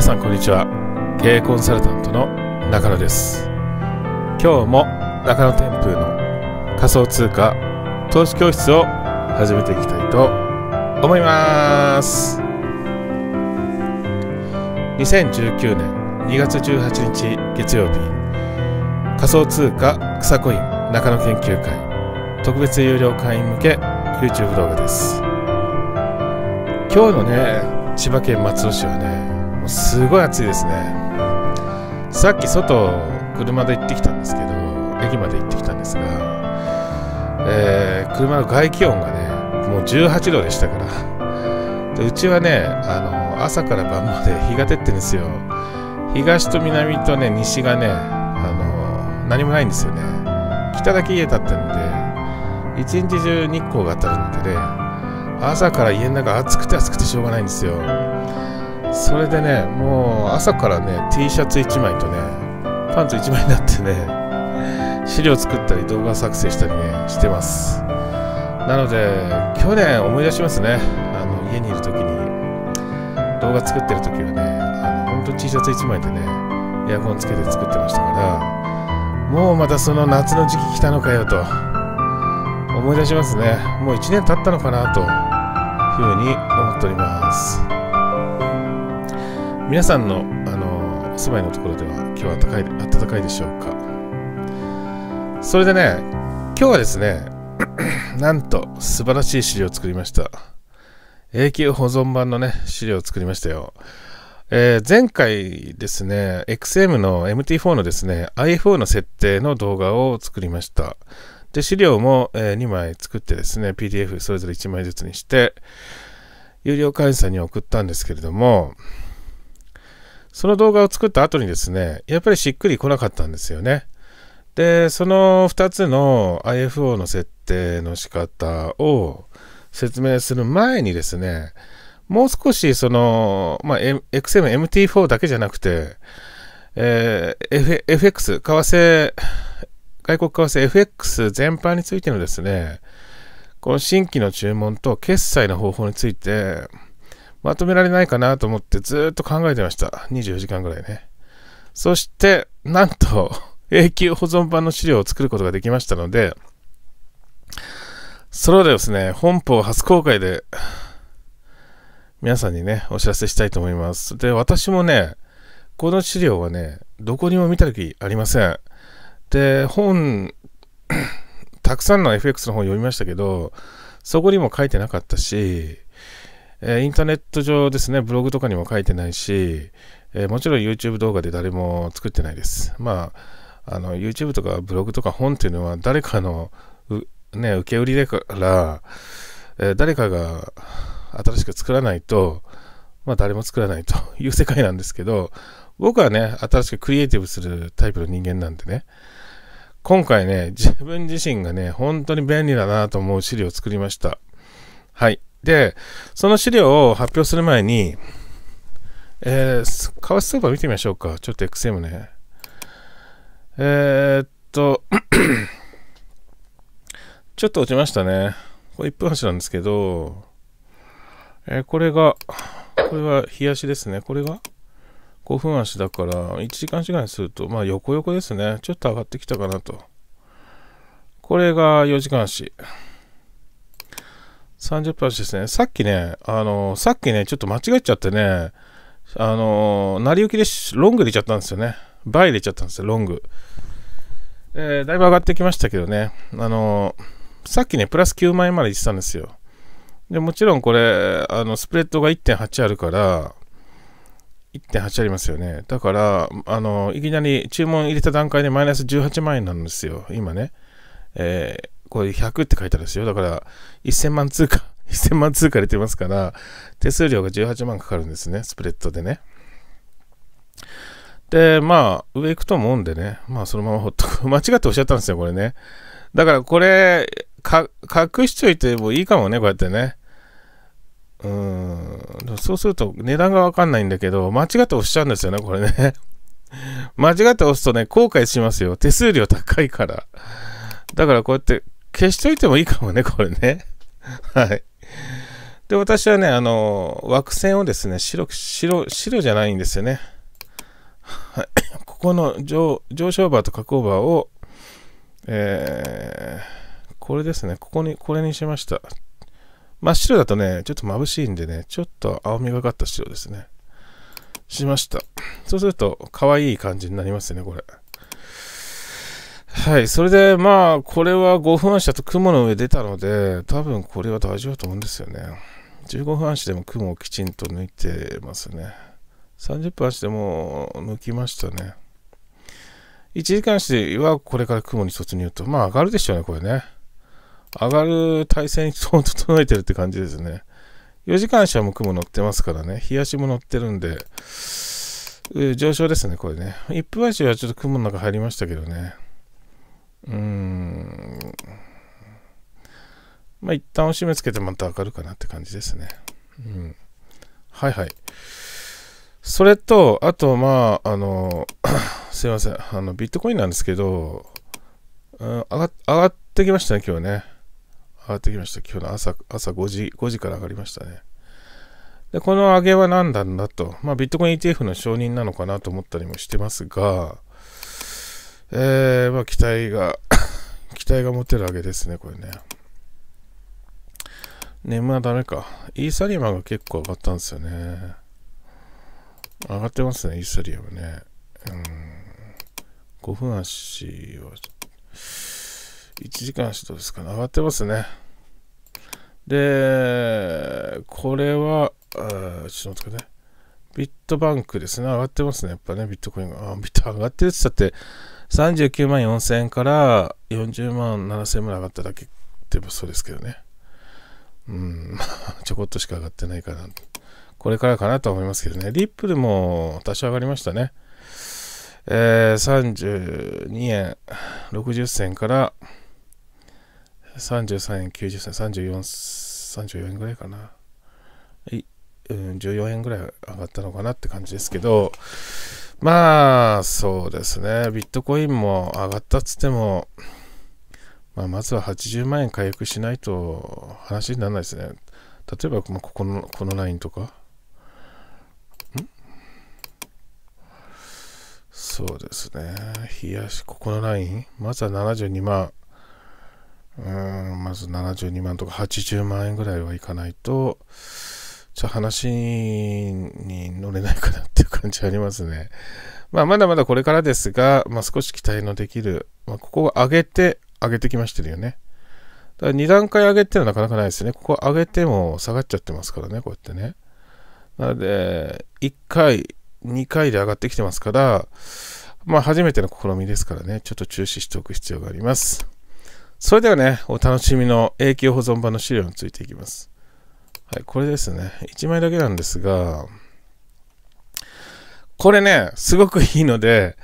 皆さんこんにちは経営コンサルタントの中野です今日も中野天風の仮想通貨投資教室を始めていきたいと思います2019年2月18日月曜日仮想通貨草コイン中野研究会特別有料会員向け YouTube 動画です今日のね千葉県松戸市はねすごい暑いですねさっき外車で行ってきたんですけど駅まで行ってきたんですが、えー、車の外気温がねもう18度でしたからでうちはねあの朝から晩まで日が照ってるんですよ東と南とね西がねあの何もないんですよね北だけ家建ってるんで一日中日光が当たるんでね朝から家の中暑くて暑くてしょうがないんですよそれでねもう朝からね T シャツ1枚とねパンツ1枚になってね資料作ったり動画作成したりねしてますなので去年思い出しますねあの家にいる時に動画作ってる時はねあの本当に T シャツ1枚でねエアコンつけて作ってましたからもうまたその夏の時期来たのかよと思い出しますねもう1年経ったのかなというふうに思っております皆さんの、あの住まいのところでは今日は暖かい暖かいでしょうかそれでね今日はですね なんと素晴らしい資料を作りました永久保存版のね資料を作りましたよえー、前回ですね、XM の MT4 のですね、IFO の設定の動画を作りました。で、資料も、えー、2枚作ってですね、PDF それぞれ1枚ずつにして、有料会員さんに送ったんですけれども、その動画を作った後にですね、やっぱりしっくり来なかったんですよね。で、その2つの IFO の設定の仕方を説明する前にですね、もう少しその、まあ、XMMT4 だけじゃなくて、えー、FX、為替、外国為替 FX 全般についてのですね、この新規の注文と決済の方法について、まとめられないかなと思ってずっと考えてました。24時間ぐらいね。そして、なんと、永久保存版の資料を作ることができましたので、それをですね、本邦初公開で、皆さんにね、お知らせしたいと思います。で、私もね、この資料はね、どこにも見た時ありません。で、本、たくさんの FX の本を読みましたけど、そこにも書いてなかったし、えインターネット上ですね、ブログとかにも書いてないし、えもちろん YouTube 動画で誰も作ってないです。まあ、あの、YouTube とかブログとか本っていうのは誰かの、ね、受け売りだから、え誰かが新しく作らないと、まあ誰も作らないと いう世界なんですけど、僕はね、新しくクリエイティブするタイプの人間なんでね、今回ね、自分自身がね、本当に便利だなと思う資料を作りました。はい。で、その資料を発表する前に、えー、為替相場見てみましょうか。ちょっと XM ね。えー、っと ちょっと落ちましたね。これ1分足なんですけど、えー、これが、これは冷やしですね。これが5分足だから、1時間違いにすると、まあ横横ですね。ちょっと上がってきたかなと。これが4時間足。30%ですね。さっきね、あのさっきね、ちょっと間違えちゃってね、あの成り行きでロング出ちゃったんですよね。倍入れちゃったんですよ、ロング。えー、だいぶ上がってきましたけどね、あのさっきね、プラス9万円まで行ってたんですよ。でもちろんこれ、あのスプレッドが1.8あるから、1.8ありますよね。だから、あのいきなり注文入れた段階でマイナス18万円なんですよ、今ね。えーこれ100って書いてあるんですよ。だから、1000万通貨、1000 万通貨入れてますから、手数料が18万かかるんですね、スプレッドでね。で、まあ、上行くと思うんでね、まあ、そのままほっとく。間違っておっしゃったんですよ、これね。だから、これ、隠しといてもいいかもね、こうやってね。うん。そうすると、値段がわかんないんだけど、間違って押しちゃうんですよね、これね。間違って押すとね、後悔しますよ。手数料高いから。だからこうやって消しといてもいいかもね、これね。はい。で、私はね、あの、枠線をですね、白、白、白じゃないんですよね。はい。ここの上、上昇バーと下降バーを、えー、これですね、ここに、これにしました。真っ白だとね、ちょっと眩しいんでね、ちょっと青みがかった白ですね。しました。そうすると、可愛い感じになりますよね、これ。はい、それでまあ、これは5分足だと雲の上出たので、多分これは大丈夫だと思うんですよね。15分足でも雲をきちんと抜いてますね。30分足でも抜きましたね。1時間足はこれから雲に突入と、まあ上がるでしょうね、これね。上がる体勢に整えてるって感じですね。4時間足はもう雲乗ってますからね、日足も乗ってるんで、上昇ですね、これね。1分足はちょっと雲の中入りましたけどね。うーん。まあ、一旦押し目つけてまた上がるかなって感じですね。うん。はいはい。それと、あと、まあ、あの、すいません。あの、ビットコインなんですけど、うん、上が上がってきましたね、今日ね。上がってきました。今日の朝、朝5時、5時から上がりましたね。で、この上げは何なんだと。まあ、ビットコイン ETF の承認なのかなと思ったりもしてますが、えー、まあ、期待が 期待が持てるわけですね、これね。ね、まあダメか。イーサリアムが結構上がったんですよね。上がってますね、イーサリアムね。うん。5分足は、1時間足どうですかね。上がってますね。で、これは、あちょっと待ってね。ビットバンクですね。上がってますね。やっぱね、ビットコインが。あ、ビット上がってるって言ったって、39万4000円から40万7000円まで上がっただけってそうですけどね。うん、ちょこっとしか上がってないかな。これからかなと思いますけどね。リップルも多少上がりましたね。えー、32円60銭から33円90銭、34, 34円ぐらいかな。はい、うん、14円ぐらい上がったのかなって感じですけど、まあ、そうですね。ビットコインも上がったっつっても、まあ、まずは80万円回復しないと話にならないですね。例えば、まあ、ここの、このラインとか。そうですね。冷やし、ここのライン。まずは72万。うん、まず72万とか80万円ぐらいはいかないと、じゃあ話に乗れないかなって。感じありますね。まあ、まだまだこれからですが、まあ、少し期待のできる、まあ、ここは上げて、上げてきましてるよね。だから2段階上げってのはなかなかないですね。ここ上げても下がっちゃってますからね、こうやってね。なので、1回、2回で上がってきてますから、まあ、初めての試みですからね、ちょっと注視しておく必要があります。それではね、お楽しみの永久保存版の資料についていきます。はい、これですね。1枚だけなんですが、これね、すごくいいので、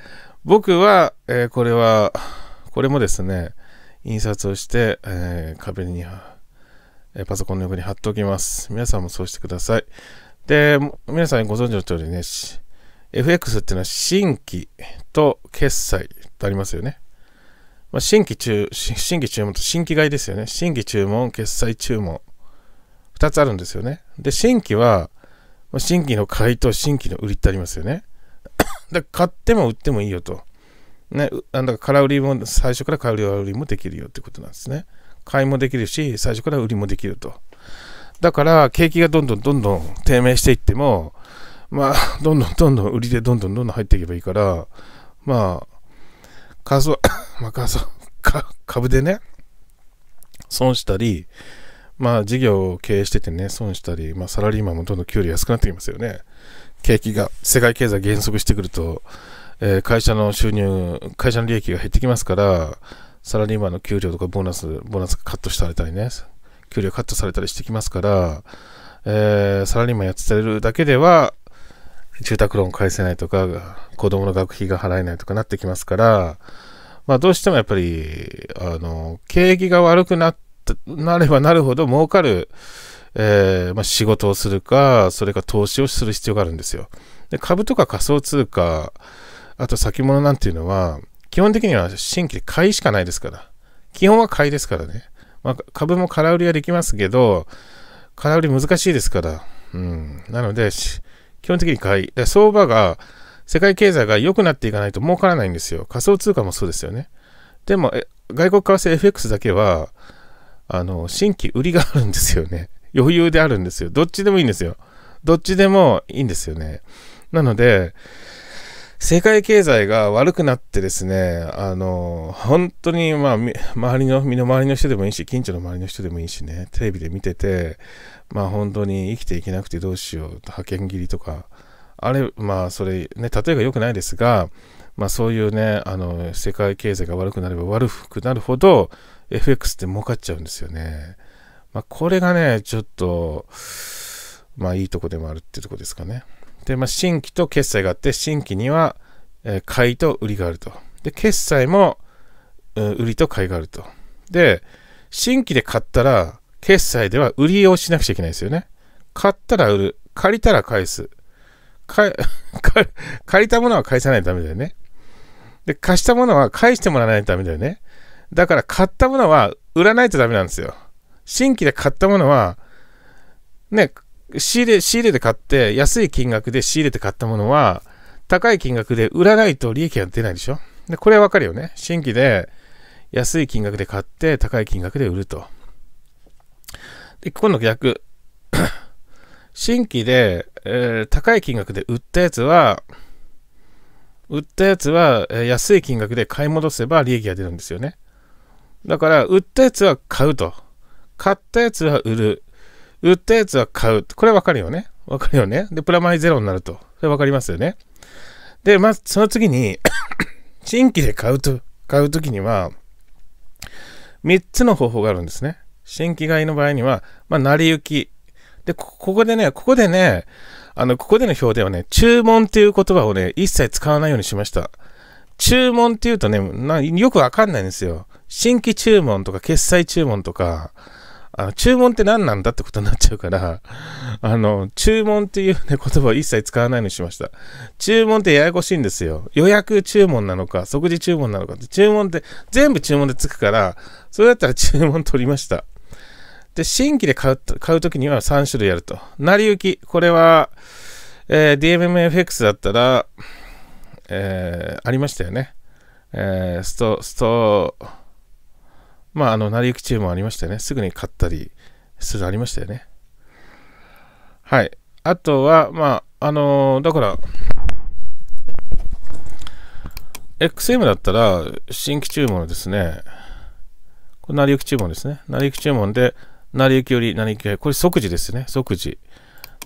僕は、えー、これは、これもですね、印刷をして、えー、壁に、えー、パソコンの横に貼っておきます。皆さんもそうしてください。で、皆さんご存知の通りね、FX っていうのは新規と決済とありますよね。まあ、新規中、新規注文と新規買いですよね。新規注文、決済注文。2つあるんですよね。で、新規は、新規の買いと新規の売りってありますよね。で買っても売ってもいいよと。ね、んだか空売りも、最初から空売りもできるよってことなんですね。買いもできるし、最初から売りもできると。だから、景気がどんどんどんどん低迷していっても、まあ、どんどんどんどん売りでどんどんどんどん入っていけばいいから、まあ、仮想、まあ仮想、株でね、損したり、まあ事業を経営しててね、損したり、まあサラリーマンもどんどん給料安くなってきますよね。景気が、世界経済減速してくると、えー、会社の収入、会社の利益が減ってきますから、サラリーマンの給料とかボーナス、ボーナスがカットされたりね、給料カットされたりしてきますから、えー、サラリーマンやってるだけでは、住宅ローン返せないとか、子供の学費が払えないとかなってきますから、まあどうしてもやっぱり、あの、景気が悪くなっなればなるほど儲かるえー、まあ、仕事をするか、それか投資をする必要があるんですよ。で、株とか仮想通貨、あと先物なんていうのは、基本的には新規で買いしかないですから。基本は買いですからね。まあ、株も空売りはできますけど、空売り難しいですから。うん。なので、基本的に買い。相場が、世界経済が良くなっていかないと儲からないんですよ。仮想通貨もそうですよね。でも、外国為替 FX だけは、あの、新規売りがあるんですよね。余裕であるんですよ。どっちでもいいんですよ。どっちでもいいんですよね。なので、世界経済が悪くなってですね、あの、本当に、まあ、周りの、身の回りの人でもいいし、近所の周りの人でもいいしね、テレビで見てて、まあ本当に生きていけなくてどうしよう、派遣切りとか、あれ、まあそれ、ね、例えが良くないですが、まあそういうね、あの、世界経済が悪くなれば悪くなるほど、FX って儲かっちゃうんですよね。まあ、これがね、ちょっと、まあいいとこでもあるってとこですかね。で、まあ新規と決済があって、新規には、えー、買いと売りがあると。で、決済も、うん、売りと買いがあると。で、新規で買ったら、決済では売りをしなくちゃいけないですよね。買ったら売る。借りたら返す。借りたものは返さないとダメだよね。で、貸したものは返してもらわないとダメだよね。だから買ったものは売らないとダメなんですよ。新規で買ったものは、ね、仕入れ、仕入れで買って、安い金額で仕入れて買ったものは、高い金額で売らないと利益が出ないでしょで、これはわかるよね。新規で安い金額で買って、高い金額で売ると。で、今度逆。新規で、えー、高い金額で売ったやつは、売ったやつは、えー、安い金額で買い戻せば利益が出るんですよね。だから、売ったやつは買うと。買ったやつは売る。売ったやつは買う。これわかるよね。わかるよね。で、プラマイゼロになると。それわかりますよね。で、まず、その次に 新規で買うと、買うときには、3つの方法があるんですね。新規買いの場合には、まあ、成り行き。で、ここでね、ここでね、あの、ここでの表ではね、注文っていう言葉をね、一切使わないようにしました。注文っていうとね、よくわかんないんですよ。新規注文とか、決済注文とか、あの、注文って何なんだってことになっちゃうから、あの、注文っていうね、言葉を一切使わないようにしました。注文ってややこしいんですよ。予約注文なのか、即時注文なのかって、注文って、全部注文でつくから、それだったら注文取りました。で、新規で買う、買うときには3種類やると。成り行き。これは、えー、DMMFX だったら、えー、ありましたよね。えー、スト、スト、まあ、あの、成り行き注文もありましたよね。すぐに買ったり、するありましたよね。はい。あとは、まあ、あのー、だから、XM だったら、新規注文ですね、これ成り行き注文ですね。成り行き注文で、成り行きより成り行きこれ即時ですね、即時。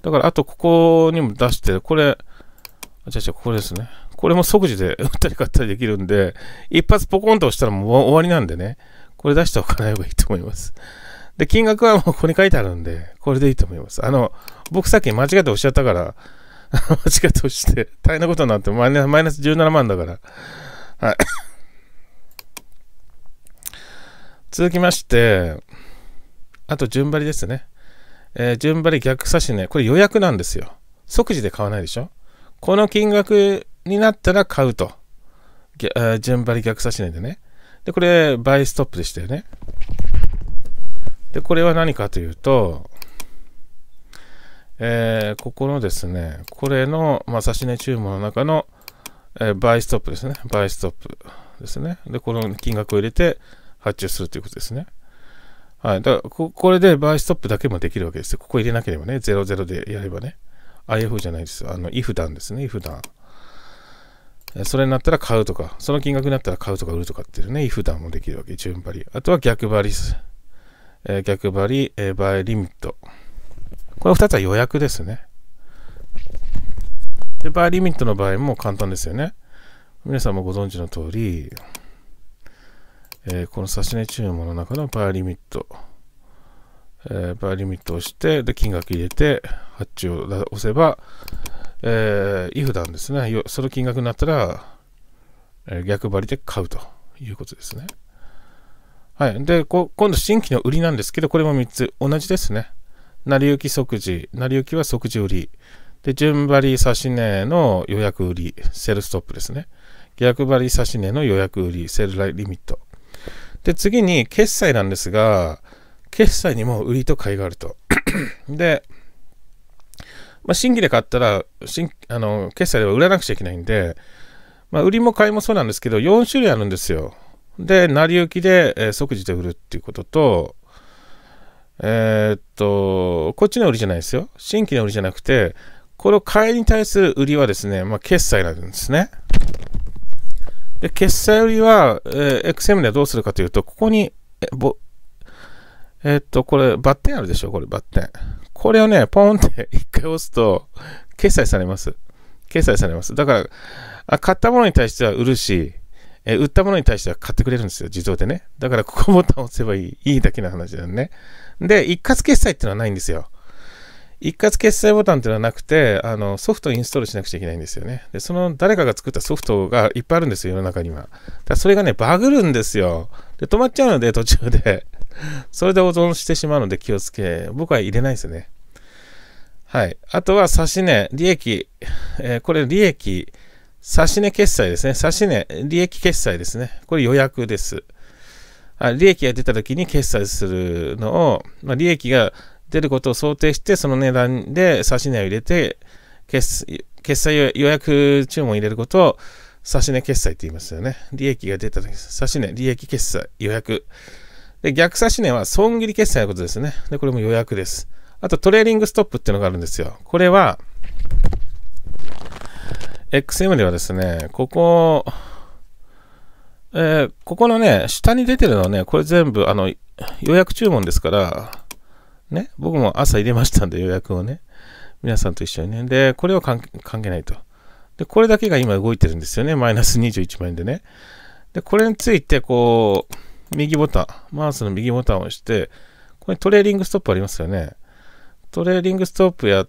だから、あと、ここにも出して、これ、あ、違う違う、ここですね。これも即時で売ったり買ったりできるんで、一発ポコンと押したらもう終わりなんでね。これ出しておかない方がいいと思います。で、金額はもうここに書いてあるんで、これでいいと思います。あの、僕さっき間違って押しちゃったから、間違って押して、大変なことになってマイナ、マイナス17万だから。はい。続きまして、あと順張りですね。えー、順張り逆差しね。これ予約なんですよ。即時で買わないでしょ。この金額になったら買うと。えー、順張り逆差し値でね。で、これ、バイストップでしたよね。で、これは何かというと、えー、ここのですね、これの、まあ、差し値注文の中の、えー、バイストップですね。バイストップですね。で、この金額を入れて発注するということですね。はい。だからこ、これでバイストップだけもできるわけですここ入れなければね、00でやればね。IF じゃないです。あの、if 段ですね。if 段。それになったら買うとか、その金額になったら買うとか売るとかっていうね、普段もできるわけ、順張り。あとは逆張りです。えー、逆張り、えー、バイリミット。この2つは予約ですね。で、バイリミットの場合も簡単ですよね。皆さんもご存知の通り、えー、この差し値注文の中のバイリミット。えー、バーリミットを押して、で、金額入れて、発注を押せば、えー、イフダンですね。その金額になったら、えー、逆張りで買うということですね。はい。で、こ今度新規の売りなんですけど、これも3つ同じですね。成り行き即時。成り行きは即時売り。で、順張り差し値の予約売り、セルストップですね。逆張り差し値の予約売り、セルライリミット。で、次に決済なんですが、決済にも売りと買いがあると。で、まあ、新規で買ったら、新あの決済では売らなくちゃいけないんで、まあ、売りも買いもそうなんですけど、4種類あるんですよ。で、成り行きで、えー、即時で売るっていうことと、えー、っと、こっちの売りじゃないですよ。新規の売りじゃなくて、この買いに対する売りはですね、まあ、決済なんですね。で、決済売りは、えー、XM ではどうするかというと、ここに、ええー、っと、これ、バッテンあるでしょこれ、バッテン。これをね、ポンって 一回押すと、決済されます。決済されます。だから、あ買ったものに対しては売るし、え売ったものに対しては買ってくれるんですよ、自動でね。だから、ここボタン押せばいい、いいだけの話だよね。で、一括決済っていうのはないんですよ。一括決済ボタンっていうのはなくて、あの、ソフトをインストールしなくちゃいけないんですよね。で、その誰かが作ったソフトがいっぱいあるんですよ、世の中には。だそれがね、バグるんですよ。で、止まっちゃうので、途中で それで保存してしまうので気をつけ、僕は入れないですよね。はい。あとは、指値、利益、えー、これ利益、指値決済ですね。指値、利益決済ですね。これ予約です。あ利益が出た時に決済するのを、まあ、利益が出ることを想定して、その値段で指値を入れて、決決済予約注文を入れることを指値決済って言いますよね。利益が出た時、指値、利益決済、予約。で、逆差し値は損切り決済のことですね。で、これも予約です。あとトレーリングストップっていうのがあるんですよ。これは、XM ではですね、ここ、えー、ここのね、下に出てるのはね、これ全部、あの、予約注文ですから、ね、僕も朝入れましたんで予約をね、皆さんと一緒にね。で、これは関係ないと。で、これだけが今動いてるんですよね、マイナス21万円でね。で、これについて、こう、右ボタン、マウスの右ボタンを押して、ここにトレーリングストップありますよね。トレーリングストップや、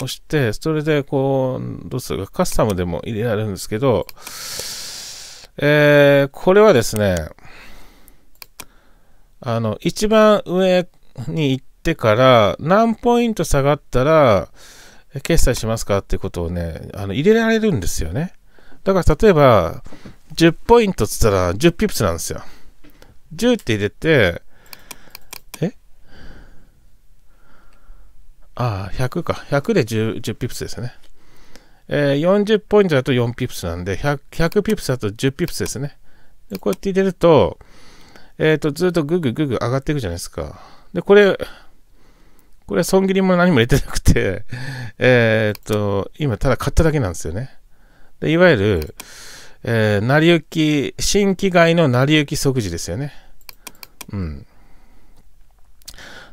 押して、それでこう、どうするか、カスタムでも入れられるんですけど、えー、これはですね、あの、一番上に行ってから、何ポイント下がったら、決済しますかってことをね、あの入れられるんですよね。だから例えば、10ポイントっつったら10ピプスなんですよ。10って入れて、えああ、100か。100で 10, 10ピプスですね。えー、40ポイントだと4ピプスなんで、100, 100ピプスだと10ピプスですね。で、こうやって入れると、えっ、ー、と、ずっとグググぐ上がっていくじゃないですか。で、これ、これ損切りも何も入れてなくて、えっ、ー、と、今ただ買っただけなんですよね。で、いわゆる、えー、成り行き、新規外の成り行き即時ですよね。うん。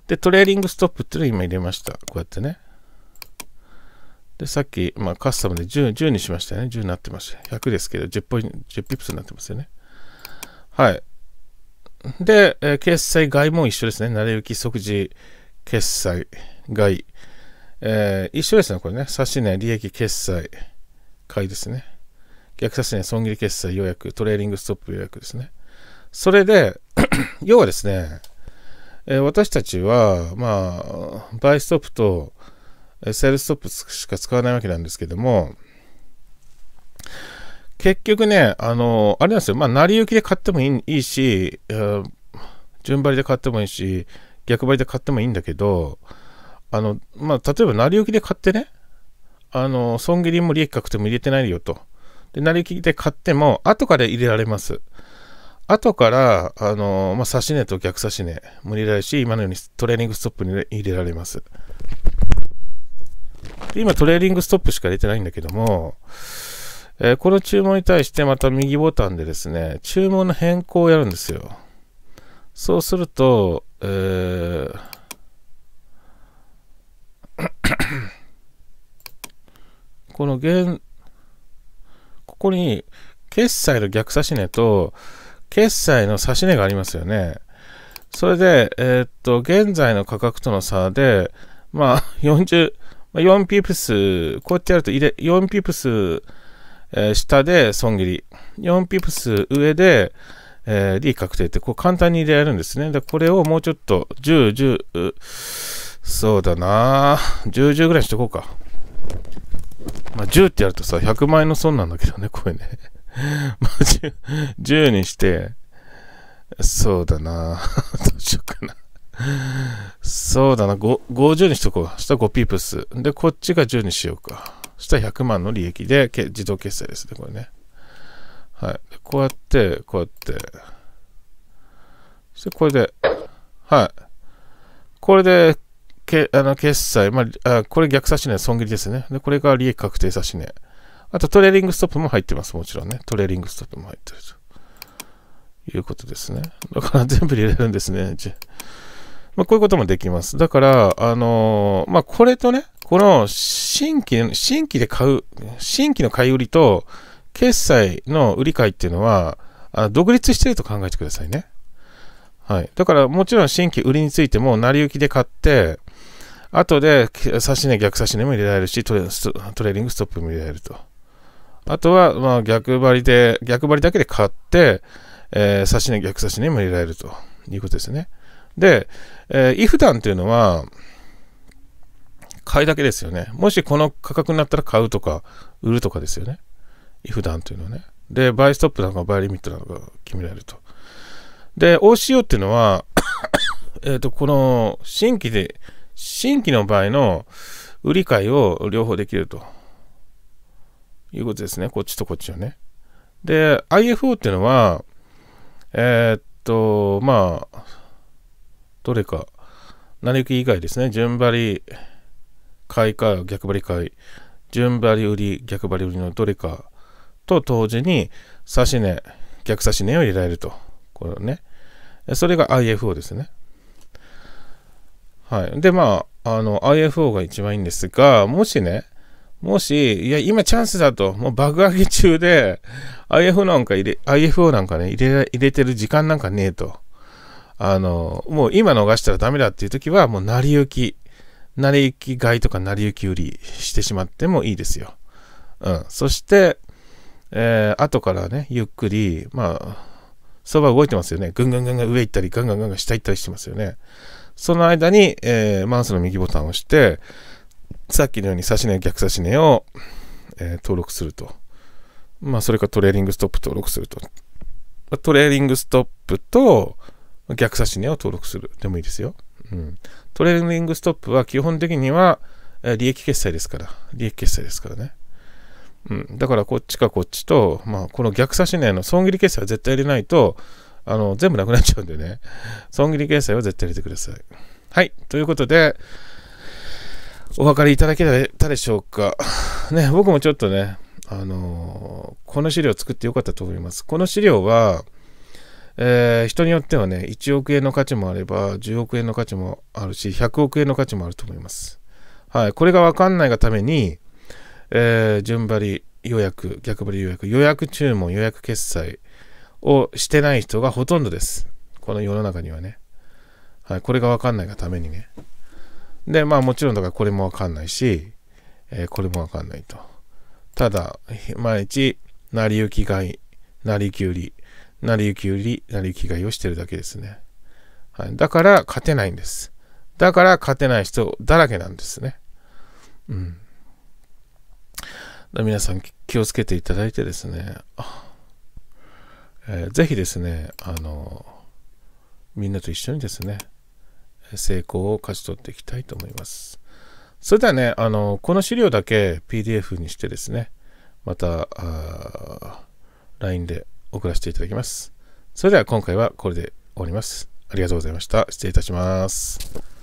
で、トレーリングストップっていうのを今入れました。こうやってね。で、さっき、まあ、カスタムで 10, 10にしましたよね。10になってました。100ですけど、10ポイント、10ピプスになってますよね。はい。で、えー、決済外も一緒ですね。成り行き即時決済外。えー、一緒ですね。これね。差し値、利益、決済、買いですね。逆差値損切り決済予約、トレーリングストップ予約ですね。それで、要はですね、えー、私たちは、まあ、バイストップと、えセールストップしか使わないわけなんですけども、結局ね、あのあれなんですよ、まあ、成り行きで買ってもいいし、えー、順張りで買ってもいいし、逆張りで買ってもいいんだけど、あの、まあ、例えば成り行きで買ってね、あの、損切りも利益確定も入れてないよと。で、なりきって買っても、後から入れられます。後から、あのー、まあ、差し値と逆差し値も入れられるし、今のようにトレーニングストップに入れられます。で今、トレーニングストップしか入れてないんだけども、えー、この注文に対してまた右ボタンでですね、注文の変更をやるんですよ。そうすると、えー、この現ここに、決済の逆指値と、決済の指値がありますよね。それで、えー、っと、現在の価格との差で、まあ、40、4ピープス、こうやってやると入れ、4ピープス、えー、下で損切り、4ピープス上で、えー、D 確定って、こう簡単に入れられるんですね。で、これをもうちょっと、10、10、そうだな十10、10ぐらいにしとこうか。まあ、10ってやるとさ、100万円の損なんだけどね、これね。まあ、10、10にして、そうだな どうしようかなそうだな、50にしとこう。そしたら5ピープス。で、こっちが10にしようか。そしたら100万の利益で、け自動決済ですね、これね。はい。こうやって、こうやって。そして、これで、はい。これで、けあの決済、まあ、これ逆差し値、損切りですね。で、これが利益確定差し値。あとトレーリングストップも入ってます。もちろんね。トレーリングストップも入ってるということですね。だから全部入れるんですね。まあ、こういうこともできます。だから、あのー、まあ、これとね、この新規、新規で買う、新規の買い売りと、決済の売り買いっていうのは、あ独立してると考えてくださいね。はい。だから、もちろん新規売りについても、成り行きで買って、後で、し値、逆指値も入れられるし、トレトレーリングストップも入れられると。あとは、まあ、逆張りで、逆張りだけで買って、えー、値、逆指値も入れられるということですね。で、えー、イフダンっていうのは、買いだけですよね。もしこの価格になったら買うとか、売るとかですよね。イフダンというのはね。で、バイストップなのか、バイリミットなのか決められると。で、OCO っていうのは えっと、この新規で新規の場合の売り買いを両方できるということですね。こっちとこっちをね。で、IFO っていうのは、えー、っと、まあ、どれか、成り行き以外ですね。順張り買いか逆張り買い、順張り売り、逆張り売りのどれかと同時に、指し値、逆指し値を入れられると。これね。それが IFO ですね。はい。で、まあ、あの、IFO が一番いいんですが、もしね、もし、いや、今チャンスだと、もう爆上げ中で、IFO なんか入れ、IFO なんかね、入れ、入れてる時間なんかねえと。あの、もう今逃したらダメだっていう時は、もう成り行き、成り行き買いとか成り行き売りしてしまってもいいですよ。うん。そして、えー、後からね、ゆっくり、まあ、相場動いてますよね。ぐんぐんぐんぐん上行ったり、ぐんぐんぐん下行ったりしてますよね。その間に、えー、マウスの右ボタンを押して、さっきのように指し値、逆指し値を、えー、登録すると。まあ、それかトレーリングストップ登録すると。トレーリングストップと逆指し値を登録するでもいいですよ。うん、トレーリングストップは基本的には、え利益決済ですから、利益決済ですからね。うん、だからこっちかこっちと、まあ、この逆差し値の損切り決済は絶対入れないと、あの、全部なくなっちゃうんでね、損切り決済は絶対入れてください。はい。ということで、お分かりいただけたでしょうか。ね、僕もちょっとね、あのー、この資料作ってよかったと思います。この資料は、えー、人によってはね、1億円の価値もあれば、10億円の価値もあるし、100億円の価値もあると思います。はい。これがわかんないがために、えー、順張り予約、逆張り予約、予約注文、予約決済、をしてない人がほとんどです。この世の中にはね。はい、これがわかんないがためにね。で、まあもちろんだからこれもわかんないし、えー、これもわかんないと。ただ、毎日、成り行きがい、成り行き売り、成り行き売り、成り行きがいをしてるだけですね。はい、だから勝てないんです。だから勝てない人だらけなんですね。うん。皆さん気をつけていただいてですね。あえー、ぜひですね、あの、みんなと一緒にですね、成功を勝ち取っていきたいと思います。それではね、あの、この資料だけ PDF にしてですね、また、LINE で送らせていただきます。それでは今回はこれで終わります。ありがとうございました。失礼いたします。